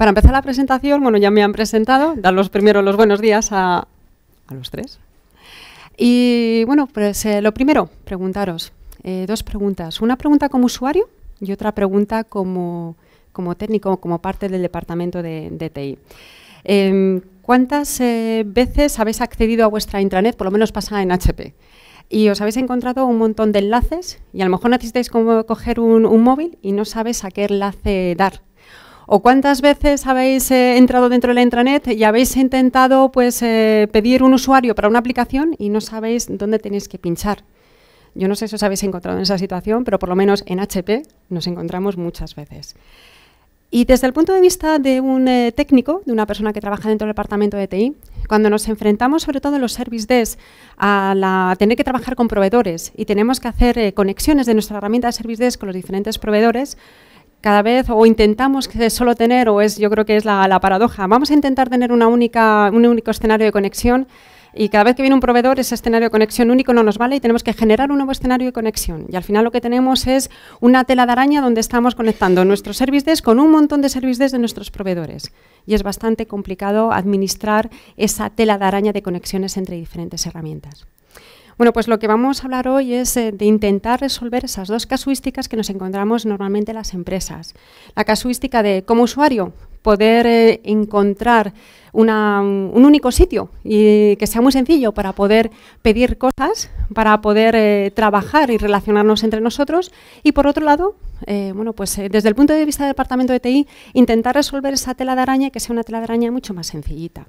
Para empezar la presentación, bueno, ya me han presentado, dar los primeros los buenos días a, los tres. Y bueno, pues eh, lo primero, preguntaros eh, dos preguntas. Una pregunta como usuario y otra pregunta como, como técnico, como parte del departamento de, TI. Em, ¿Cuántas eh, veces habéis accedido a vuestra intranet? Por lo menos pasa en HP y os habéis encontrado un montón de enlaces y a lo mejor necesitáis como coger un, un, móvil y no sabes a qué enlace dar. ¿O cuántas veces habéis eh, entrado dentro de la intranet y habéis intentado pues, eh, pedir un usuario para una aplicación y no sabéis dónde tenéis que pinchar? Yo no sé si os habéis encontrado en esa situación, pero por lo menos en HP nos encontramos muchas veces. Y desde el punto de vista de un eh, técnico, de una persona que trabaja dentro del departamento de TI, cuando nos enfrentamos, sobre todo en los service desk, a, tener que trabajar con proveedores y tenemos que hacer conexiones de nuestra herramienta de service desk con los diferentes proveedores, cada vez o intentamos solo tener, o es yo creo que es la, paradoja, vamos a intentar tener una única, un único escenario de conexión y cada vez que viene un proveedor ese escenario de conexión único no nos vale y tenemos que generar un nuevo escenario de conexión. Y al final lo que tenemos es una tela de araña donde estamos conectando nuestros service con un montón de service desk de nuestros proveedores. Y es bastante complicado administrar esa tela de araña de conexiones entre diferentes herramientas. Bueno, pues lo que vamos a hablar hoy es eh, de intentar resolver esas dos casuísticas que nos encontramos normalmente en las empresas. La casuística de, como usuario, poder eh, encontrar un único sitio y que sea muy sencillo para poder pedir cosas, para poder eh, trabajar y relacionarnos entre nosotros. Y por otro lado, bueno, pues desde el punto de vista del departamento de TI, intentar resolver esa tela de araña que sea una tela de araña mucho más sencillita.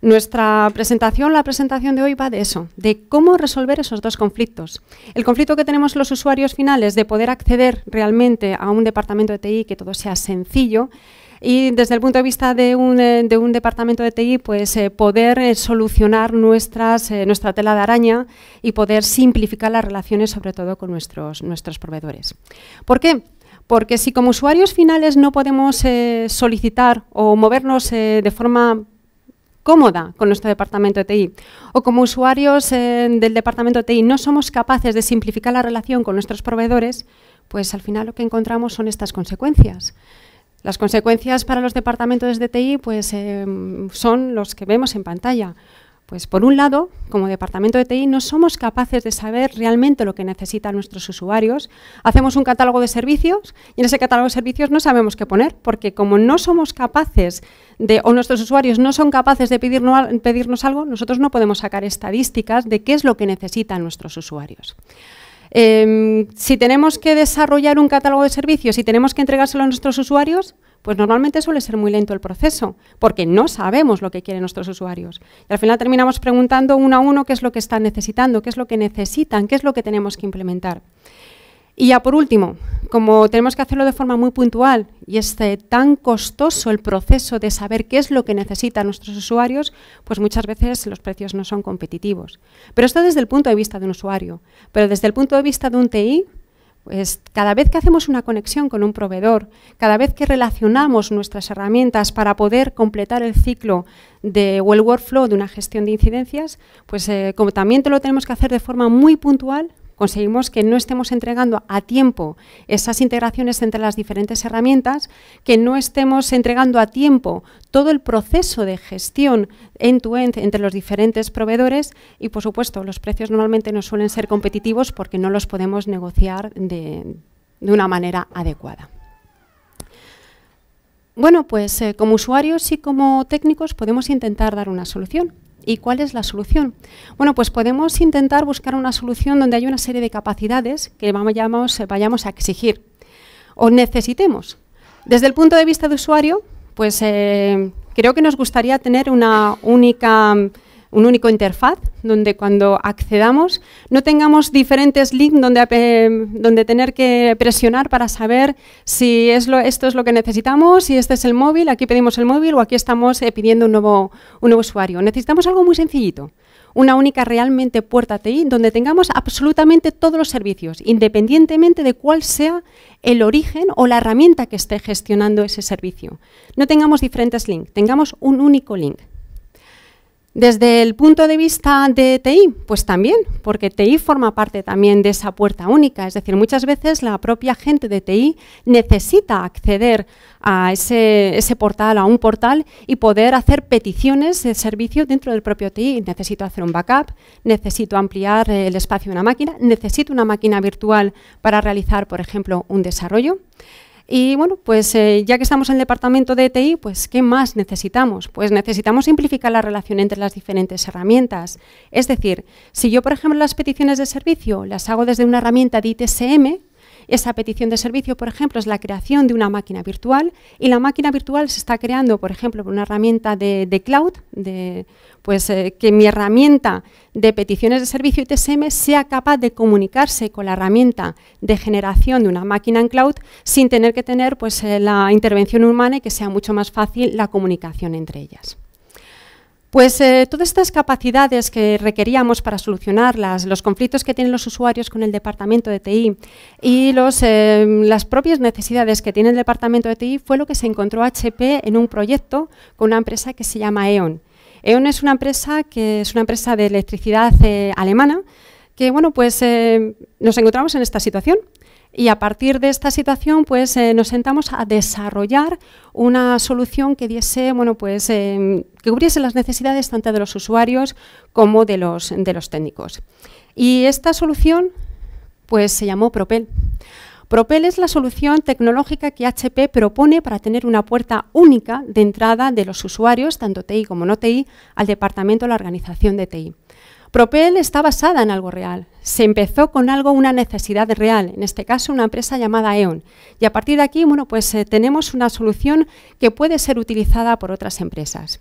Nuestra presentación, la presentación de hoy va de eso, de cómo resolver esos dos conflictos. El conflicto que tenemos los usuarios finales de poder acceder realmente a un departamento de TI que todo sea sencillo y desde el punto de vista de un, eh, departamento de TI, pues eh, poder eh, solucionar nuestra tela de araña y poder simplificar las relaciones, sobre todo con nuestros, nuestros proveedores. ¿Por qué? Porque si como usuarios finales no podemos solicitar o movernos de forma cómoda con nuestro departamento de TI. O como usuarios eh, del departamento de TI no somos capaces de simplificar la relación con nuestros proveedores, pues al final lo que encontramos son estas consecuencias. Las consecuencias para los departamentos de TI pues, eh, son los que vemos en pantalla. Pues por un lado, como departamento de TI no somos capaces de saber realmente lo que necesitan nuestros usuarios. Hacemos un catálogo de servicios y en ese catálogo de servicios no sabemos qué poner, porque como no somos capaces de, o nuestros usuarios no son capaces de pedirnos, algo, nosotros no podemos sacar estadísticas de qué es lo que necesitan nuestros usuarios. Em, si tenemos que desarrollar un catálogo de servicios y tenemos que entregárselo a nuestros usuarios, pues normalmente suele ser muy lento el proceso, porque no sabemos lo que quieren nuestros usuarios. Y al final terminamos preguntando uno a uno qué es lo que están necesitando, qué es lo que necesitan, qué es lo que tenemos que implementar. Y ya por último, como tenemos que hacerlo de forma muy puntual y es tan costoso el proceso de saber qué es lo que necesitan nuestros usuarios, pues muchas veces los precios no son competitivos. Pero esto desde el punto de vista de un usuario. Pero desde el punto de vista de un TI, cada vez que hacemos una conexión con un proveedor, cada vez que relacionamos nuestras herramientas para poder completar el ciclo de, o el workflow de una gestión de incidencias, pues eh, como también te lo tenemos que hacer de forma muy puntual, conseguimos que no estemos entregando a tiempo esas integraciones entre las diferentes herramientas, que no estemos entregando a tiempo todo el proceso de gestión end-to-end entre los diferentes proveedores y, por supuesto, los precios normalmente no suelen ser competitivos porque no los podemos negociar de, una manera adecuada. Bueno, pues eh, como usuarios y como técnicos podemos intentar dar una solución. ¿Y cuál es la solución? Bueno, pues podemos intentar buscar una solución donde hay una serie de capacidades que vayamos, a exigir o necesitemos. Desde el punto de vista de usuario, pues eh, creo que nos gustaría tener una única un único interfaz donde cuando accedamos no tengamos diferentes links donde, eh, tener que presionar para saber si esto es lo que necesitamos, si este es el móvil, aquí pedimos el móvil o aquí estamos eh, pidiendo un nuevo, usuario. Necesitamos algo muy sencillito, una única realmente puerta TI donde tengamos absolutamente todos los servicios, independientemente de cuál sea el origen o la herramienta que esté gestionando ese servicio. No tengamos diferentes links, tengamos un único link. Desde el punto de vista de TI, pues también, porque TI forma parte también de esa puerta única, es decir, muchas veces la propia gente de TI necesita acceder a ese, portal, a un portal y poder hacer peticiones de servicio dentro del propio TI. Necesito hacer un backup, necesito ampliar el espacio de una máquina, necesito una máquina virtual para realizar, por ejemplo, un desarrollo. Y bueno, pues eh, ya que estamos en el departamento de e TI, pues ¿qué más necesitamos? Pues necesitamos simplificar la relación entre las diferentes herramientas. Es decir, si yo, por ejemplo, las peticiones de servicio las hago desde una herramienta de ITSM, esa petición de servicio, por ejemplo, es la creación de una máquina virtual y la máquina virtual se está creando, por ejemplo, por una herramienta de, cloud, de, pues eh, que mi herramienta de peticiones de servicio ITSM sea capaz de comunicarse con la herramienta de generación de una máquina en cloud sin tener que tener pues, eh, la intervención humana y que sea mucho más fácil la comunicación entre ellas. Pues eh, todas estas capacidades que requeríamos para solucionarlas, los conflictos que tienen los usuarios con el departamento de TI y eh, las propias necesidades que tiene el departamento de TI fue lo que se encontró HP en un proyecto con una empresa que se llama E.ON. E.ON es una empresa que es una empresa de electricidad eh, alemana que bueno pues nos encontramos en esta situación. Y a partir de esta situación, pues eh, nos sentamos a desarrollar una solución que bueno, pues eh, que cubriese las necesidades tanto de los usuarios como de los, de los técnicos. Y esta solución, pues se llamó Propel. Propel es la solución tecnológica que HP propone para tener una puerta única de entrada de los usuarios, tanto TI como no TI, al departamento de la organización de TI. Propel está basada en algo real. Se empezó con algo, una necesidad real, en este caso una empresa llamada E.ON. Y a partir de aquí, bueno, pues eh, tenemos una solución que puede ser utilizada por otras empresas.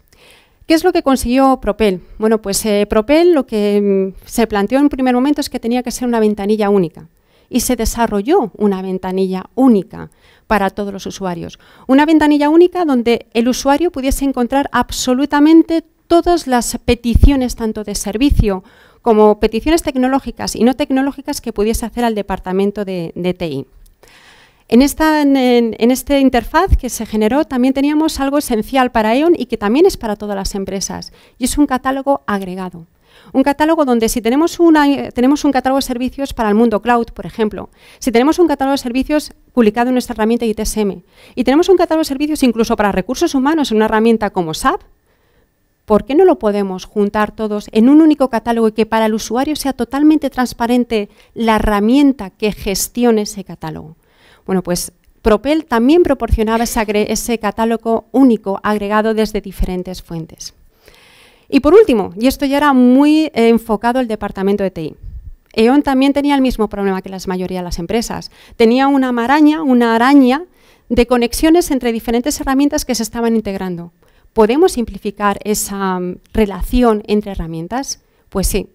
¿Qué es lo que consiguió Propel? Bueno, pues eh, Propel lo que mm, se planteó en primer momento es que tenía que ser una ventanilla única. Y se desarrolló una ventanilla única para todos los usuarios. Una ventanilla única donde el usuario pudiese encontrar absolutamente todas las peticiones tanto de servicio como peticiones tecnológicas y no tecnológicas que pudiese hacer al departamento de, TI. En esta, este interfaz que se generó también teníamos algo esencial para E.ON y que también es para todas las empresas, y es un catálogo agregado. Un catálogo donde si tenemos, una, tenemos un catálogo de servicios para el mundo cloud, por ejemplo, si tenemos un catálogo de servicios publicado en nuestra herramienta ITSM y tenemos un catálogo de servicios incluso para recursos humanos en una herramienta como SAP, ¿por qué no lo podemos juntar todos en un único catálogo y que para el usuario sea totalmente transparente la herramienta que gestione ese catálogo? Bueno, pues Propel también proporcionaba ese, catálogo único agregado desde diferentes fuentes. Y por último, y esto ya era muy eh, enfocado el departamento de TI, E.ON también tenía el mismo problema que la mayoría de las empresas. Tenía una maraña, una araña de conexiones entre diferentes herramientas que se estaban integrando. ¿Podemos simplificar esa mm, relación entre herramientas? Pues sí.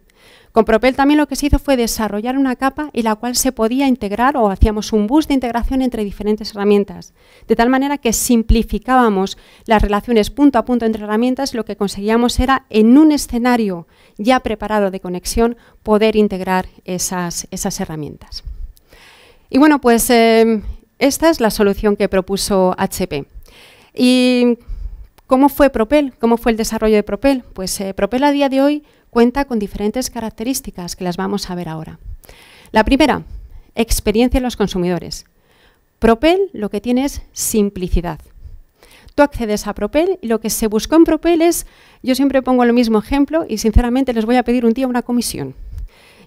Con Propel también lo que se hizo fue desarrollar una capa en la cual se podía integrar o hacíamos un bus de integración entre diferentes herramientas, de tal manera que simplificábamos las relaciones punto a punto entre herramientas, lo que conseguíamos era en un escenario ya preparado de conexión poder integrar esas, esas herramientas. Y bueno, pues em, esta es la solución que propuso HP. Y ¿Cómo fue Propel? ¿Cómo fue el desarrollo de Propel? Pues eh, Propel a día de hoy cuenta con diferentes características que las vamos a ver ahora. La primera, experiencia en los consumidores. Propel lo que tiene es simplicidad. Tú accedes a Propel y lo que se buscó en Propel es, yo siempre pongo el mismo ejemplo y sinceramente les voy a pedir un día una comisión.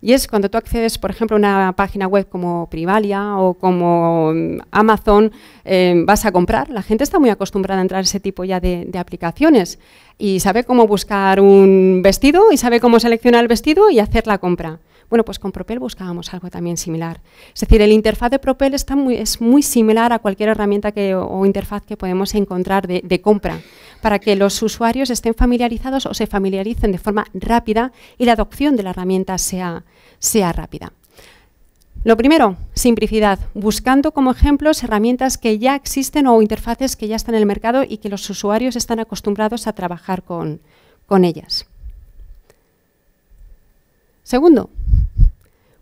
Y es cuando tú accedes, por ejemplo, a una página web como Privalia o como mm, Amazon, eh, vas a comprar. La gente está muy acostumbrada a entrar a ese tipo ya de aplicaciones y sabe cómo buscar un vestido y sabe cómo seleccionar el vestido y hacer la compra. Bueno, pues con Propel buscábamos algo también similar. Es decir, el interfaz de Propel está muy, es muy similar a cualquier herramienta que, o, interfaz que podemos encontrar de, de, compra, para que los usuarios estén familiarizados o se familiaricen de forma rápida y la adopción de la herramienta sea, sea rápida. Lo primero, simplicidad, buscando como ejemplos herramientas que ya existen o interfaces que ya están en el mercado y que los usuarios están acostumbrados a trabajar con, ellas. Segundo,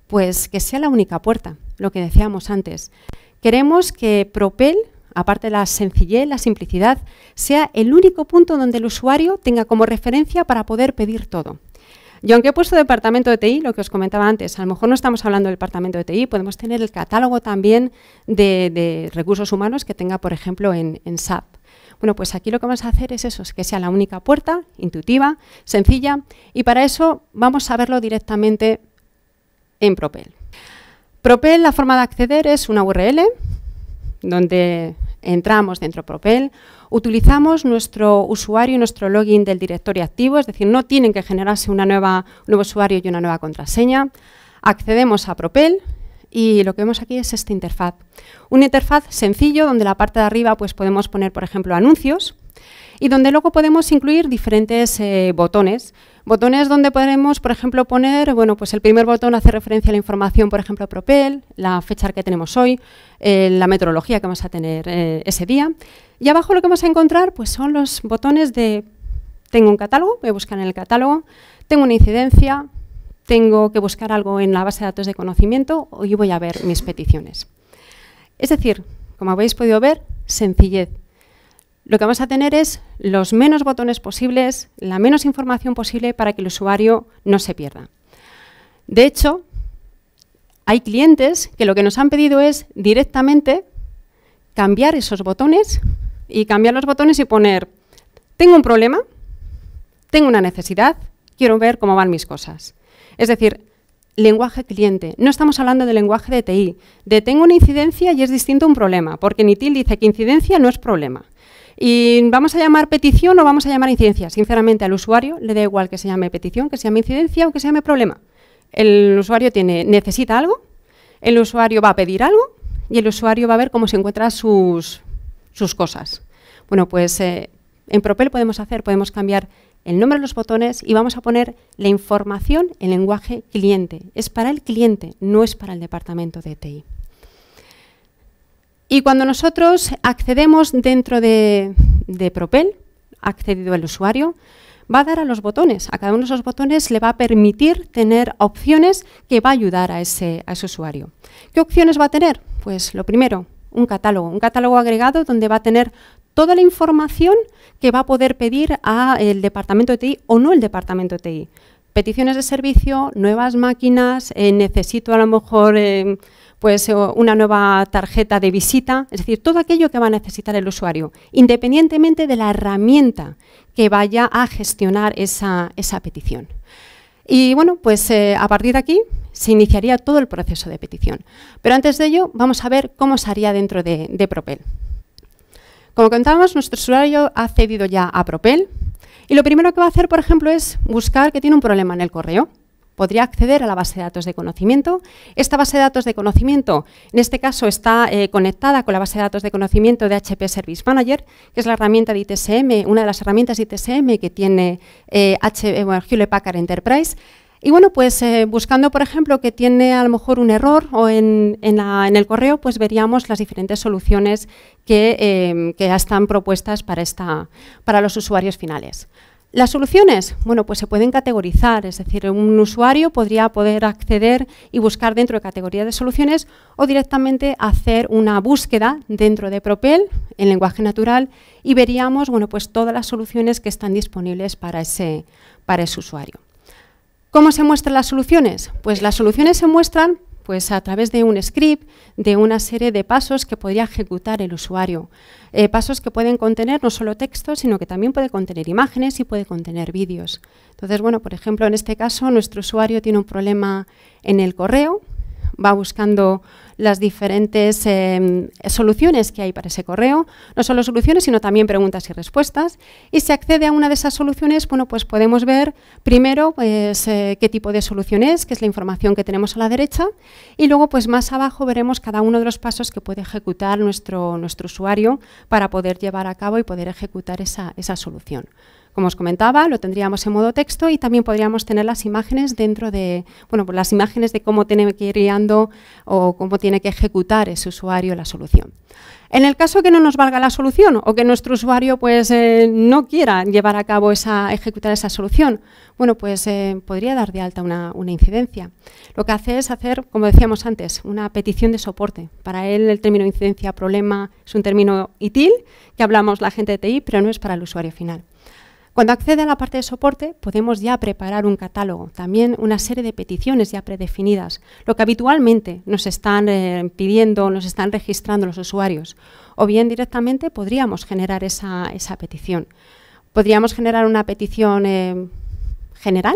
pues que sea la única puerta, lo que decíamos antes. Queremos que Propel, aparte de la sencillez, la simplicidad, sea el único punto donde el usuario tenga como referencia para poder pedir todo. Yo aunque he puesto departamento de TI, lo que os comentaba antes, a lo mejor no estamos hablando del departamento de TI, podemos tener el catálogo también de, recursos humanos que tenga, por ejemplo, en, en SAP. Bueno, pues aquí lo que vamos a hacer es eso, es que sea la única puerta, intuitiva, sencilla, y para eso vamos a verlo directamente en Propel. Propel, la forma de acceder es una URL, donde entramos dentro Propel, utilizamos nuestro usuario y nuestro login del directorio activo, es decir, no tienen que generarse un nuevo usuario y una nueva contraseña. Accedemos a Propel y lo que vemos aquí es esta interfaz. Una interfaz sencillo donde la parte de arriba pues, podemos poner, por ejemplo, anuncios y donde luego podemos incluir diferentes eh, botones Botones donde podremos, por ejemplo, poner, bueno, pues el primer botón hace referencia a la información, por ejemplo, Propel, la fecha que tenemos hoy, eh, la metodología que vamos a tener eh, ese día. Y abajo lo que vamos a encontrar pues son los botones de tengo un catálogo, voy a buscar en el catálogo, tengo una incidencia, tengo que buscar algo en la base de datos de conocimiento y voy a ver mis peticiones. Es decir, como habéis podido ver, sencillez, lo que vamos a tener es los menos botones posibles, la menos información posible para que el usuario no se pierda. De hecho, hay clientes que lo que nos han pedido es directamente cambiar esos botones y cambiar los botones y poner, tengo un problema, tengo una necesidad, quiero ver cómo van mis cosas. Es decir, lenguaje cliente. No estamos hablando del lenguaje de TI, de tengo una incidencia y es distinto a un problema, porque NITIL dice que incidencia no es problema. Y vamos a llamar petición o vamos a llamar incidencia. Sinceramente, al usuario le da igual que se llame petición, que se llame incidencia o que se llame problema. El usuario tiene, necesita algo, el usuario va a pedir algo y el usuario va a ver cómo se encuentran sus, cosas. Bueno, pues eh, en Propel podemos hacer, podemos cambiar el nombre de los botones y vamos a poner la información en lenguaje cliente. Es para el cliente, no es para el departamento de TI. Y cuando nosotros accedemos dentro de, Propel, ha accedido el usuario, va a dar a los botones. A cada uno de esos botones le va a permitir tener opciones que va a ayudar a ese, usuario. ¿Qué opciones va a tener? Pues lo primero, un catálogo, un catálogo agregado donde va a tener toda la información que va a poder pedir al departamento de TI o no el departamento de TI. Peticiones de servicio, nuevas máquinas, eh, necesito a lo mejor eh, pues eh, una nueva tarjeta de visita, es decir, todo aquello que va a necesitar el usuario, independientemente de la herramienta que vaya a gestionar esa, petición. Y bueno, pues eh, a partir de aquí se iniciaría todo el proceso de petición. Pero antes de ello, vamos a ver cómo se haría dentro de, de Propel. Como contábamos, nuestro usuario ha cedido ya a Propel y lo primero que va a hacer, por ejemplo, es buscar que tiene un problema en el correo podría acceder a la base de datos de conocimiento. Esta base de datos de conocimiento, en este caso, está eh, conectada con la base de datos de conocimiento de HP Service Manager, que es la herramienta de ITSM, una de las herramientas de ITSM que tiene eh, eh, Hewlett Packard Enterprise. Y bueno, pues buscando, por ejemplo, que tiene a lo mejor un error o en, el correo, pues veríamos las diferentes soluciones que, ya están propuestas para, esta, para los usuarios finales. Las soluciones, bueno, pues se pueden categorizar, es decir, un usuario podría poder acceder y buscar dentro de categoría de soluciones o directamente hacer una búsqueda dentro de Propel en lenguaje natural y veríamos, bueno, pues todas las soluciones que están disponibles para ese, para ese usuario. ¿Cómo se muestran las soluciones? Pues las soluciones se muestran pues a través de un script, de una serie de pasos que podría ejecutar el usuario. Eh, pasos que pueden contener no solo texto, sino que también puede contener imágenes y puede contener vídeos. Entonces, bueno, por ejemplo, en este caso nuestro usuario tiene un problema en el correo, va buscando las diferentes eh, soluciones que hay para ese correo, no solo soluciones, sino también preguntas y respuestas. Y si accede a una de esas soluciones, bueno, pues podemos ver primero pues, eh, qué tipo de solución es, que es la información que tenemos a la derecha, y luego pues más abajo veremos cada uno de los pasos que puede ejecutar nuestro, nuestro usuario para poder llevar a cabo y poder ejecutar esa solución. Como os comentaba, lo tendríamos en modo texto y también podríamos tener las imágenes dentro de, bueno, pues las imágenes de cómo tiene que ir guiando o cómo tiene que ejecutar ese usuario la solución. En el caso que no nos valga la solución o que nuestro usuario pues, eh, no quiera llevar a cabo esa, ejecutar esa solución, bueno, pues eh, podría dar de alta una, una, incidencia. Lo que hace es hacer, como decíamos antes, una petición de soporte. Para él el término incidencia problema es un término ITIL que hablamos la gente de TI, pero no es para el usuario final. Cuando accede a la parte de soporte, podemos ya preparar un catálogo, también una serie de peticiones ya predefinidas, lo que habitualmente nos están eh, pidiendo, nos están registrando los usuarios, o bien directamente podríamos generar esa, petición. Podríamos generar una petición eh, general,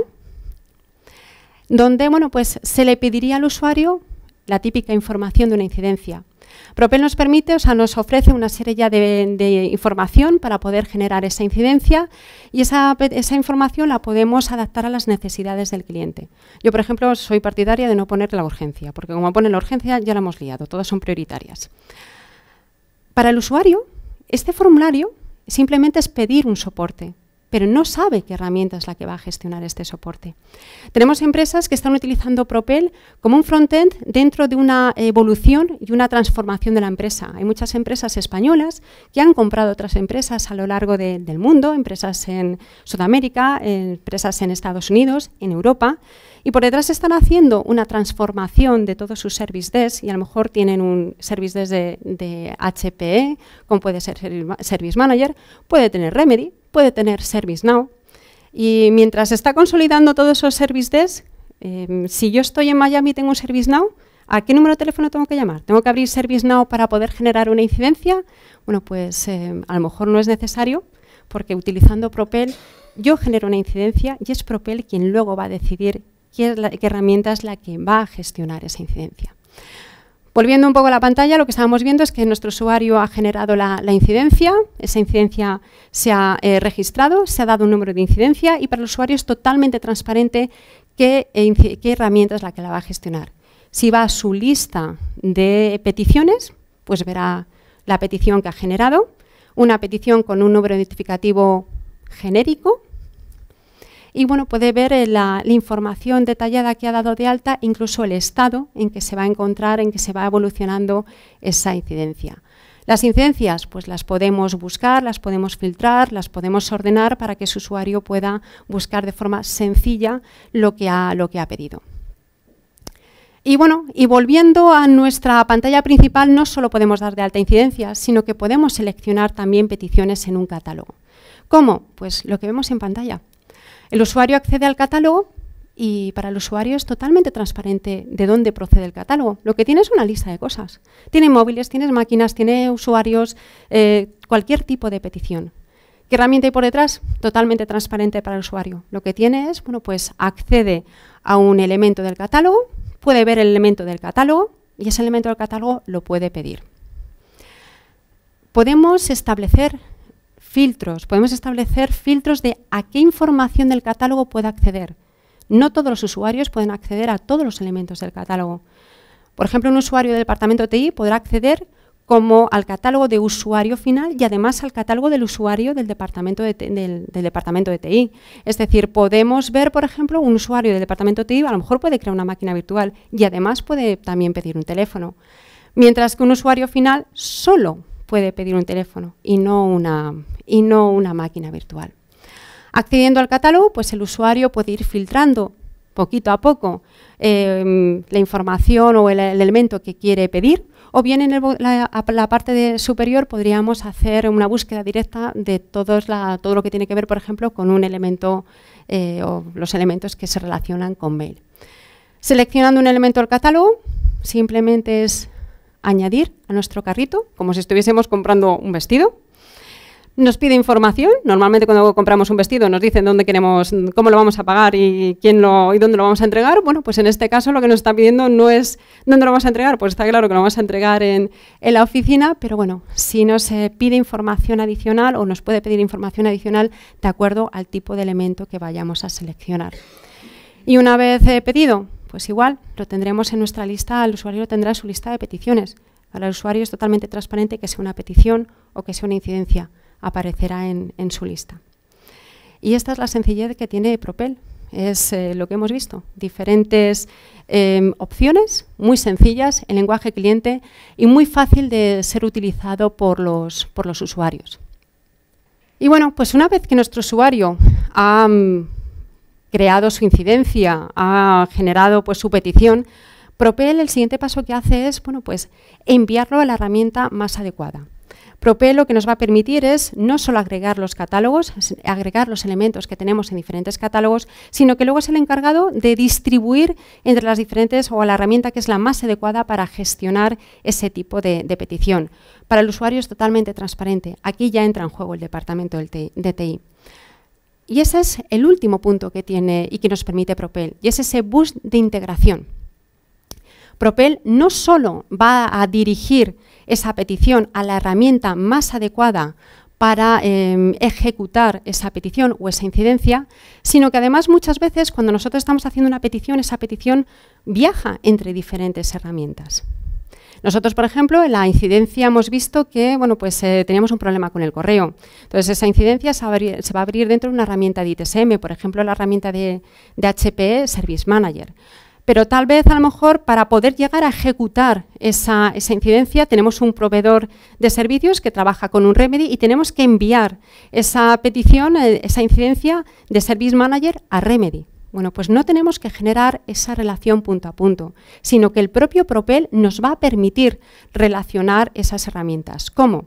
donde bueno, pues, se le pediría al usuario la típica información de una incidencia, Propel nos permite, o sea, nos ofrece una serie ya de, información para poder generar esa incidencia y esa, esa, información la podemos adaptar a las necesidades del cliente. Yo, por ejemplo, soy partidaria de no poner la urgencia, porque como pone la urgencia ya la hemos liado, todas son prioritarias. Para el usuario, este formulario simplemente es pedir un soporte, pero no sabe qué herramienta es la que va a gestionar este soporte. Tenemos empresas que están utilizando Propel como un frontend dentro de una evolución y una transformación de la empresa. Hay muchas empresas españolas que han comprado otras empresas a lo largo del mundo, empresas en Sudamérica, empresas en Estados Unidos, en Europa, y por detrás están haciendo una transformación de todos sus service desk y a lo mejor tienen un service desk de, de HPE, como puede ser Service Manager, puede tener Remedy, puede tener ServiceNow. Y mientras está consolidando todos esos service em, si yo estoy en Miami y tengo un ServiceNow, ¿a qué número de teléfono tengo que llamar? ¿Tengo que abrir ServiceNow para poder generar una incidencia? Bueno, pues em, a lo mejor no es necesario, porque utilizando Propel yo genero una incidencia y es Propel quien luego va a decidir qué herramienta es la que va a gestionar esa incidencia. Volviendo un poco a la pantalla, lo que estábamos viendo es que nuestro usuario ha generado la, incidencia, esa incidencia se ha eh, registrado, se ha dado un número de incidencia y para el usuario es totalmente transparente qué, eh, qué herramienta es la que la va a gestionar. Si va a su lista de peticiones, pues verá la petición que ha generado, una petición con un número identificativo genérico, y bueno, puede ver eh, la, información detallada que ha dado de alta, incluso el estado en que se va a encontrar, en que se va evolucionando esa incidencia. Las incidencias, pues las podemos buscar, las podemos filtrar, las podemos ordenar para que su usuario pueda buscar de forma sencilla lo que ha, lo que ha pedido. Y bueno, y volviendo a nuestra pantalla principal, no solo podemos dar de alta incidencia, sino que podemos seleccionar también peticiones en un catálogo. ¿Cómo? Pues lo que vemos en pantalla. El usuario accede al catálogo y para el usuario es totalmente transparente de dónde procede el catálogo. Lo que tiene es una lista de cosas. Tiene móviles, tiene máquinas, tiene usuarios, eh, cualquier tipo de petición. ¿Qué herramienta hay por detrás? Totalmente transparente para el usuario. Lo que tiene es, bueno, pues accede a un elemento del catálogo, puede ver el elemento del catálogo y ese elemento del catálogo lo puede pedir. Podemos establecer filtros. Podemos establecer filtros de a qué información del catálogo puede acceder. No todos los usuarios pueden acceder a todos los elementos del catálogo. Por ejemplo, un usuario del departamento TI podrá acceder como al catálogo de usuario final y además al catálogo del usuario del departamento de, departamento de TI. Es decir, podemos ver, por ejemplo, un usuario del departamento TI a lo mejor puede crear una máquina virtual y además puede también pedir un teléfono. Mientras que un usuario final solo puede pedir un teléfono y no una, y no una máquina virtual. Accediendo al catálogo, pues el usuario puede ir filtrando poquito a poco em, la información o el, elemento que quiere pedir, o bien en la, parte superior podríamos hacer una búsqueda directa de todo lo que tiene que ver, por ejemplo, con un elemento eh, o los elementos que se relacionan con mail. Seleccionando un elemento del catálogo, simplemente es añadir a nuestro carrito, como si estuviésemos comprando un vestido. Nos pide información. Normalmente cuando compramos un vestido nos dicen dónde queremos, cómo lo vamos a pagar y quién lo y dónde lo vamos a entregar. Bueno, pues en este caso lo que nos está pidiendo no es dónde lo vamos a entregar, pues está claro que lo vamos a entregar en, la oficina, pero bueno, si nos pide información adicional o nos puede pedir información adicional de acuerdo al tipo de elemento que vayamos a seleccionar. Y una vez eh, pedido, pues igual, lo tendremos en nuestra lista, el usuario tendrá su lista de peticiones. Para el usuario es totalmente transparente que sea una petición o que sea una incidencia, aparecerá en, su lista. Y esta es la sencillez que tiene Propel, es eh, lo que hemos visto, diferentes em, opciones muy sencillas en lenguaje cliente y muy fácil de ser utilizado por los, usuarios. Y bueno, pues una vez que nuestro usuario ha mm, creado su incidencia, ha generado pues, su petición, Propel el siguiente paso que hace es bueno, pues, enviarlo a la herramienta más adecuada. Propel lo que nos va a permitir es no solo agregar los catálogos, agregar los elementos que tenemos en diferentes catálogos, sino que luego es el encargado de distribuir entre las diferentes o la herramienta que es la más adecuada para gestionar ese tipo de, petición. Para el usuario es totalmente transparente. Aquí ya entra en juego el departamento del de TI. Y ese es el último punto que tiene y que nos permite Propel, y es ese bus de integración. Propel no solo va a dirigir esa petición a la herramienta más adecuada para em, ejecutar esa petición o esa incidencia, sino que además muchas veces cuando nosotros estamos haciendo una petición, esa petición viaja entre diferentes herramientas. Nosotros, por ejemplo, en la incidencia hemos visto que bueno, pues, eh, teníamos un problema con el correo. Entonces, esa incidencia se, va a abrir dentro de una herramienta de ITSM, por ejemplo, la herramienta de, de HPE Service Manager pero tal vez a lo mejor para poder llegar a ejecutar esa, esa, incidencia tenemos un proveedor de servicios que trabaja con un remedy y tenemos que enviar esa petición, eh, esa incidencia de Service Manager a remedy. Bueno, pues no tenemos que generar esa relación punto a punto, sino que el propio Propel nos va a permitir relacionar esas herramientas. ¿Cómo?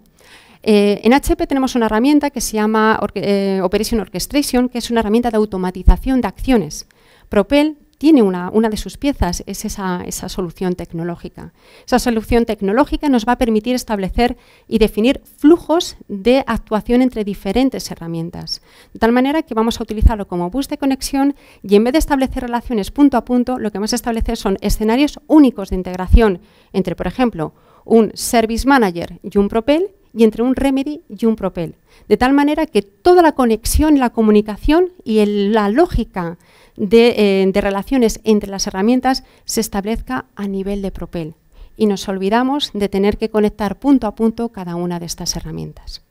Eh, en HP tenemos una herramienta que se llama eh, Operation Orchestration, que es una herramienta de automatización de acciones. Propel tiene una, una de sus piezas, es esa, solución tecnológica. Esa solución tecnológica nos va a permitir establecer y definir flujos de actuación entre diferentes herramientas, de tal manera que vamos a utilizarlo como bus de conexión y en vez de establecer relaciones punto a punto, lo que vamos a establecer son escenarios únicos de integración entre, por ejemplo, un Service Manager y un Propel y entre un Remedy y un Propel. De tal manera que toda la conexión, la comunicación y la lógica eh, de, relaciones entre las herramientas se establezca a nivel de propel y nos olvidamos de tener que conectar punto a punto cada una de estas herramientas.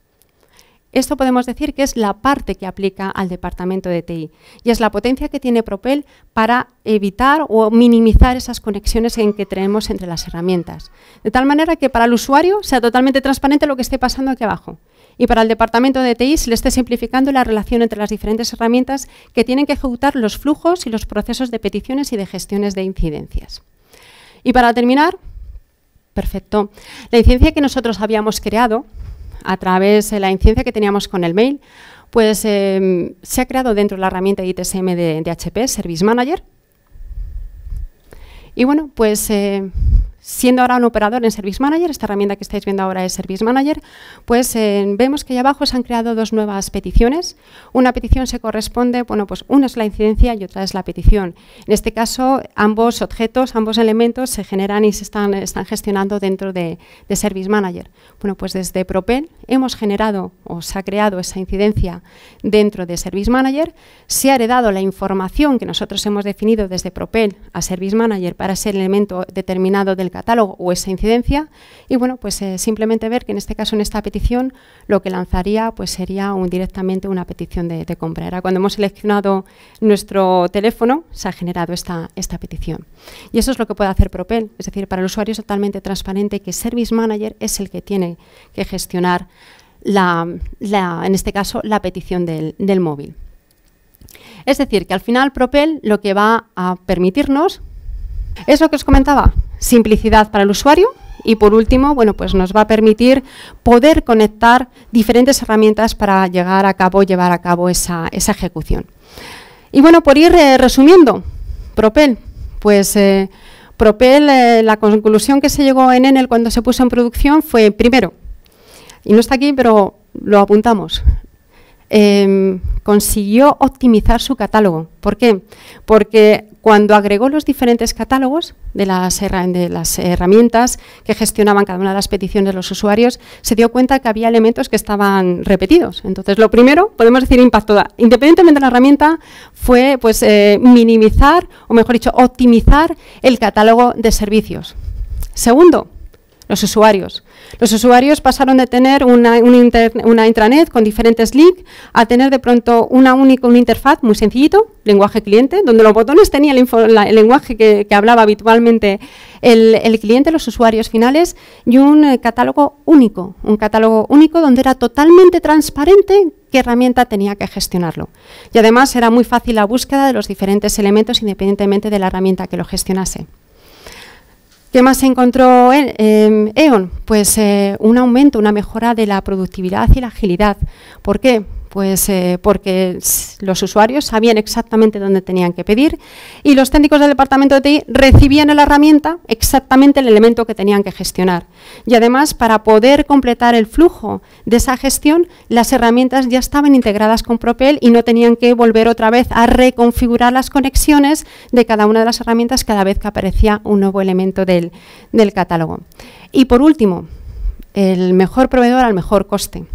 Esto podemos decir que es la parte que aplica al departamento de TI y es la potencia que tiene Propel para evitar o minimizar esas conexiones en que tenemos entre las herramientas. De tal manera que para el usuario sea totalmente transparente lo que esté pasando aquí abajo. Y para el departamento de TI se le esté simplificando la relación entre las diferentes herramientas que tienen que ejecutar los flujos y los procesos de peticiones y de gestiones de incidencias. Y para terminar, perfecto, la incidencia que nosotros habíamos creado a través de la incidencia que teníamos con el mail, pues eh, se ha creado dentro de la herramienta ITSM de, HP, Service Manager. Y bueno, pues... Eh, siendo ahora un operador en Service Manager, esta herramienta que estáis viendo ahora es Service Manager, pues eh, vemos que ahí abajo se han creado dos nuevas peticiones. Una petición se corresponde, bueno, pues una es la incidencia y otra es la petición. En este caso, ambos objetos, ambos elementos se generan y se están, gestionando dentro de, Service Manager. Bueno, pues desde Propel hemos generado o se ha creado esa incidencia dentro de Service Manager, se ha heredado la información que nosotros hemos definido desde Propel a Service Manager para ser el elemento determinado del catálogo o esa incidencia. Y bueno, pues eh, simplemente ver que en este caso, en esta petición, lo que lanzaría pues sería directamente una petición de, compra. cuando hemos seleccionado nuestro teléfono, se ha generado esta, esta petición. Y eso es lo que puede hacer Propel, es decir, para el usuario es totalmente transparente que Service Manager es el que tiene que gestionar la, la, en este caso, la petición del, del móvil. Es decir, que al final Propel lo que va a permitirnos es lo que os comentaba, simplicidad para el usuario y por último, bueno, pues nos va a permitir poder conectar diferentes herramientas para llegar a cabo, llevar a cabo esa, ejecución. Y bueno, por ir eh, resumiendo, Propel, pues eh, Propel, eh, la conclusión que se llegó en Enel cuando se puso en producción fue, primero, y no está aquí, pero lo apuntamos, Em, consiguió optimizar su catálogo. ¿Por qué? Porque cuando agregó los diferentes catálogos de las, de las, herramientas que gestionaban cada una de las peticiones de los usuarios, se dio cuenta que había elementos que estaban repetidos. Entonces, lo primero, podemos decir impacto, independientemente de la herramienta, fue pues, eh, minimizar, o mejor dicho, optimizar el catálogo de servicios. Segundo, los usuarios. Los usuarios pasaron de tener una, intranet con diferentes links a tener de pronto una única una interfaz muy sencillito, lenguaje cliente, donde los botones tenían el, lenguaje que, hablaba habitualmente el, cliente, los usuarios finales, y un eh, catálogo único, un catálogo único donde era totalmente transparente qué herramienta tenía que gestionarlo. Y además era muy fácil la búsqueda de los diferentes elementos independientemente de la herramienta que lo gestionase. ¿Qué más encontró E.ON? Pues eh, un aumento, una mejora de la productividad y la agilidad. ¿Por qué? Pues eh, porque los usuarios sabían exactamente dónde tenían que pedir y los técnicos del departamento de TI recibían en la herramienta exactamente el elemento que tenían que gestionar. Y además, para poder completar el flujo de esa gestión, las herramientas ya estaban integradas con Propel y no tenían que volver otra vez a reconfigurar las conexiones de cada una de las herramientas cada vez que aparecía un nuevo elemento del catálogo. Y por último, el mejor proveedor al mejor coste.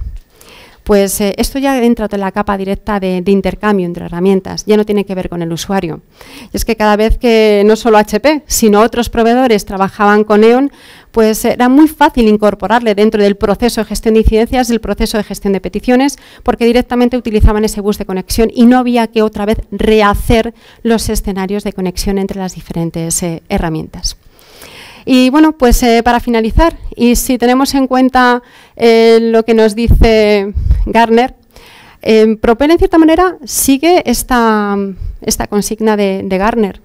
Pues eh, esto ya entra en la capa directa de, intercambio entre herramientas, ya no tiene que ver con el usuario. Y es que cada vez que no solo HP, sino otros proveedores trabajaban con E.ON, pues eh, era muy fácil incorporarle dentro del proceso de gestión de incidencias, del proceso de gestión de peticiones, porque directamente utilizaban ese bus de conexión y no había que otra vez rehacer los escenarios de conexión entre las diferentes eh, herramientas. Y bueno, pues eh, para finalizar, y si tenemos en cuenta eh, lo que nos dice Garner, eh, Propel en cierta manera sigue esta, consigna de, de Garner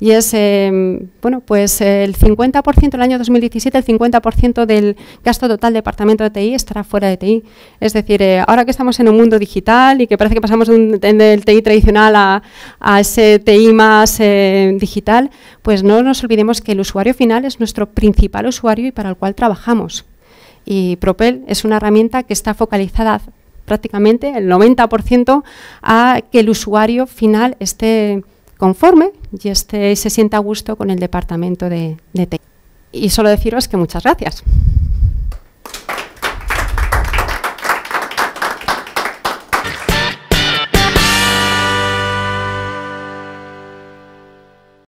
y es em, bueno, pues el 50% del año 2017, el 50% del gasto total del departamento de TI estará fuera de TI. Es decir, eh, ahora que estamos en un mundo digital y que parece que pasamos del TI tradicional a, ese TI más eh, digital, pues no nos olvidemos que el usuario final es nuestro principal usuario y para el cual trabajamos. Y Propel es una herramienta que está focalizada prácticamente el 90% a que el usuario final esté conforme y este se sienta a gusto con el departamento de, de Y solo deciros que muchas gracias.